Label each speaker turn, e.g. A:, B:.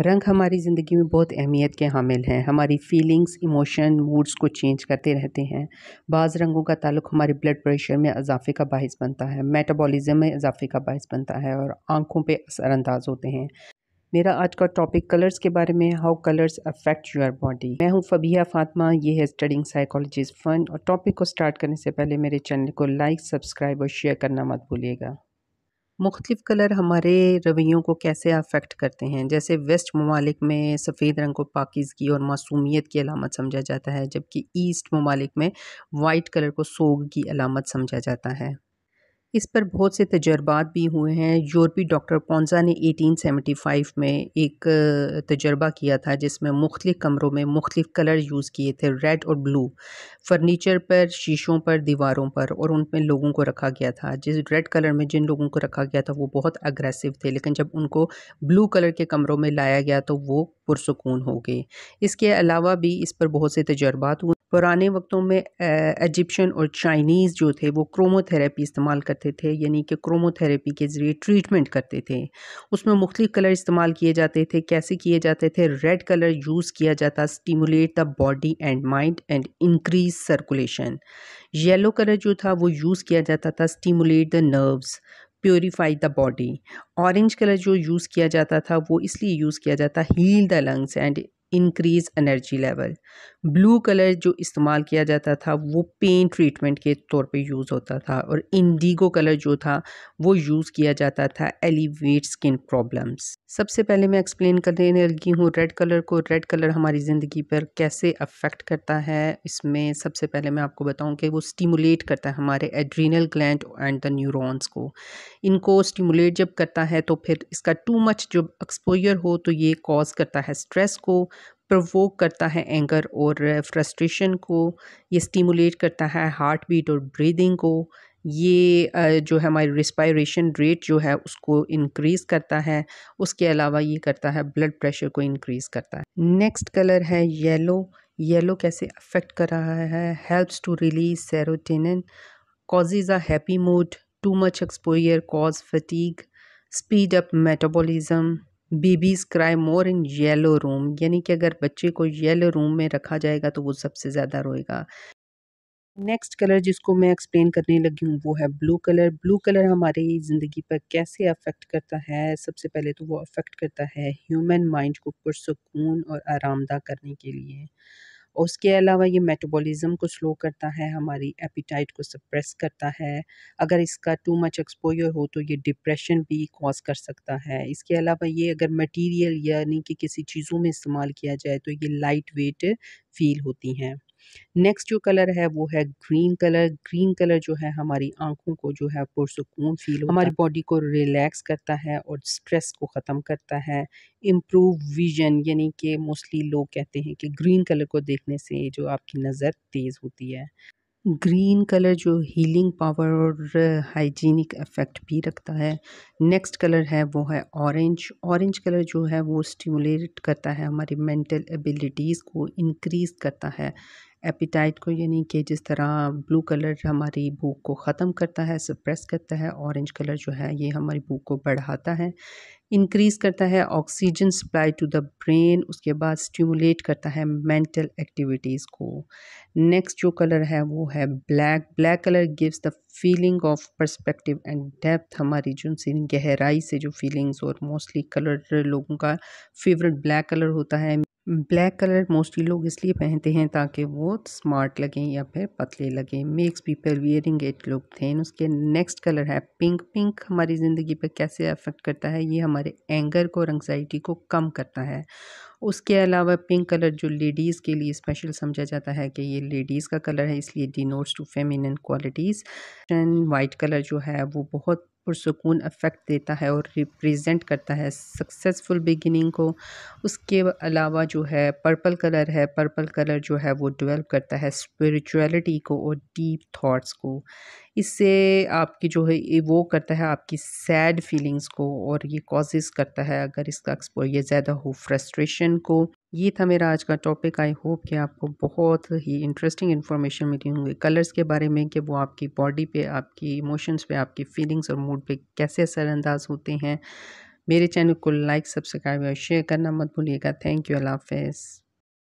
A: रंग हमारी ज़िंदगी में बहुत अहमियत के हामिल हैं हमारी फ़ीलिंग्स इमोशन मूड्स को चेंज करते रहते हैं बाज़ रंगों का ताल्लुक हमारे ब्लड प्रेशर में इजाफे का बायस बनता है मेटाबॉलिज्म में इजाफे का बायस बनता है और आँखों पर असरानंदाज होते हैं मेरा आज का टॉपिक कलर्स के बारे में how colours affect your body मैं हूं फबिया फ़ातमा ये है स्टडिंग साइकोलॉजीज फन और टॉपिक को स्टार्ट करने से पहले मेरे चैनल को लाइक सब्सक्राइब और शेयर करना मत भूलिएगा मुख्तफ कलर हमारे रवैयों को कैसे अफेक्ट करते हैं जैसे वेस्ट ममालिक में सफ़ेद रंग को पाकिजगी और मासूमियत की अलामत समझा जाता है जबकि ईस्ट ममालिक में वाइट कलर को सोग की अलामत समझा जाता है इस पर बहुत से तजर्बात भी हुए हैं यूरोपी डॉक्टर पोंजा ने 1875 में एक तजर्बा किया था जिसमें मुख्तु कमरों में मुख्तलिफ़ कलर यूज़ किए थे रेड और ब्लू फर्नीचर पर शीशों पर दीवारों पर और उनमें लोगों को रखा गया था जिस रेड कलर में जिन लोगों को रखा गया था वो बहुत अग्रेसिव थे लेकिन जब उनको ब्लू कलर के कमरों में लाया गया तो वो पुरसकून हो गए इसके अलावा भी इस पर बहुत से तजर्बात हुए पुराने वक्तों में इजिप्शियन और चाइनीज़ जो थे वो क्रोमोथेरेपी इस्तेमाल करते थे यानी कि क्रोमोथेरेपी के ज़रिए ट्रीटमेंट करते थे उसमें मुख्तलिफ़ कलर इस्तेमाल किए जाते थे कैसे किए जाते थे रेड कलर यूज़ किया जाता stimulate the body and mind and increase circulation yellow colour जो था वो यूज़ किया जाता था stimulate the nerves purify the body orange colour जो यूज़ किया जाता था वो इसलिए यूज़ किया जाता heal the lungs and increase energy level blue colour जो इस्तेमाल किया जाता था वो पेन ट्रीटमेंट के तौर पे यूज़ होता था और इंडिगो कलर जो था वो यूज़ किया जाता था एलिवेट स्किन प्रॉब्लम्स सबसे पहले मैं एक्सप्लेन कर देने लगी हूँ रेड कलर को रेड कलर हमारी ज़िंदगी पर कैसे अफेक्ट करता है इसमें सबसे पहले मैं आपको बताऊँ कि वो स्टिमुलेट करता है हमारे adrenal gland and the neurons को इनको स्टिमुलेट जब करता है तो फिर इसका टू मच जब एक्सपोजर हो तो ये कॉज करता है स्ट्रेस को प्रवोक करता है एंगर और फ्रस्ट्रेशन को ये स्टीमुलेट करता है हार्ट बीट और ब्रीदिंग को ये जो है हमारी रिस्पायरेशन रेट जो है उसको इंक्रीज़ करता है उसके अलावा ये करता है ब्लड प्रेशर को इंक्रीज़ करता है नेक्स्ट कलर है येलो येलो कैसे अफेक्ट कर रहा है helps to release serotonin causes a happy mood too much exposure cause fatigue speed up metabolism babies cry more in yellow room यानी कि अगर बच्चे को येलो रूम में रखा जाएगा तो वो सबसे ज़्यादा रोएगा नेक्स्ट कलर जिसको मैं एक्सप्लेन करने लगी हूँ वो है ब्लू कलर ब्लू कलर हमारी ज़िंदगी पर कैसे अफेक्ट करता है सबसे पहले तो वो अफेक्ट करता है ह्यूमन माइंड को पुरसकून और आरामदा करने के लिए और उसके अलावा ये मेटाबॉलिज्म को स्लो करता है हमारी एपिटाइट को सप्रेस करता है अगर इसका टू मच एक्सपोजर हो तो ये डिप्रेशन भी कॉज कर सकता है इसके अलावा ये अगर मटेरियल यानी कि किसी चीज़ों में इस्तेमाल किया जाए तो ये लाइट वेट फील होती हैं नेक्स्ट जो कलर है वो है ग्रीन कलर ग्रीन कलर जो है हमारी आंखों को जो है पुरसकून फील हमारी बॉडी को रिलैक्स करता है और स्ट्रेस को ख़त्म करता है इम्प्रूव विजन यानी कि मोस्टली लोग कहते हैं कि ग्रीन कलर को देखने से जो आपकी नज़र तेज़ होती है ग्रीन कलर जो हीलिंग पावर और हाइजीनिक इफ़ेक्ट भी रखता है नेक्स्ट कलर है वो है ऑरेंज ऑरेंज कलर जो है वो स्टिमुलेट करता है हमारी मेंटल एबिलिटीज़ को इंक्रीज़ करता है एपिटाइट को यानी कि जिस तरह ब्लू कलर हमारी भूख को ख़त्म करता है सप्रेस करता है ऑरेंज कलर जो है ये हमारी भूख को बढ़ाता है इंक्रीज़ करता है oxygen supply to the brain उसके बाद स्टिमुलेट करता है मेंटल एक्टिविटीज़ को नेक्स्ट जो कलर है वो है black black colour gives the feeling of perspective and depth हमारी जो गहराई से जो फीलिंग्स और मोस्टली कलर लोगों का फेवरेट ब्लैक कलर होता है ब्लैक कलर मोस्टली लोग इसलिए पहनते हैं ताकि वो स्मार्ट लगें या फिर पतले लगें makes people wearing it look थे उसके नेक्स्ट कलर है पिंक पिंक हमारी ज़िंदगी पर कैसे अफेक्ट करता है ये हमारे एंगर को और एंगजाइटी को कम करता है उसके अलावा पिंक कलर जो लेडीज़ के लिए स्पेशल समझा जाता है कि ये लेडीज़ का कलर है इसलिए denotes to feminine qualities and white colour जो है वो बहुत पुरसकून अफेक्ट देता है और रिप्रेजेंट करता है सक्सेसफुल बिगिनिंग को उसके अलावा जो है पर्पल कलर है पर्पल कलर जो है वो डिवेल्प करता है स्पिरिचुअलिटी को और डीप थॉट्स को इससे आपकी जो है वो करता है आपकी सैड फीलिंग्स को और ये कॉजेज़ करता है अगर इसका एक्सपोजर ज़्यादा हो फ्रस्ट्रेशन सेशन को ये था मेरा आज का टॉपिक आई होप कि आपको बहुत ही इंटरेस्टिंग इन्फॉर्मेशन मिली होंगी कलर्स के बारे में कि वो आपकी बॉडी पे आपकी इमोशंस पे आपकी फीलिंग्स और मूड पे कैसे असरअंदाज होते हैं मेरे चैनल को लाइक सब्सक्राइब और शेयर करना मत भूलिएगा थैंक यू अल्लाह हाफिज़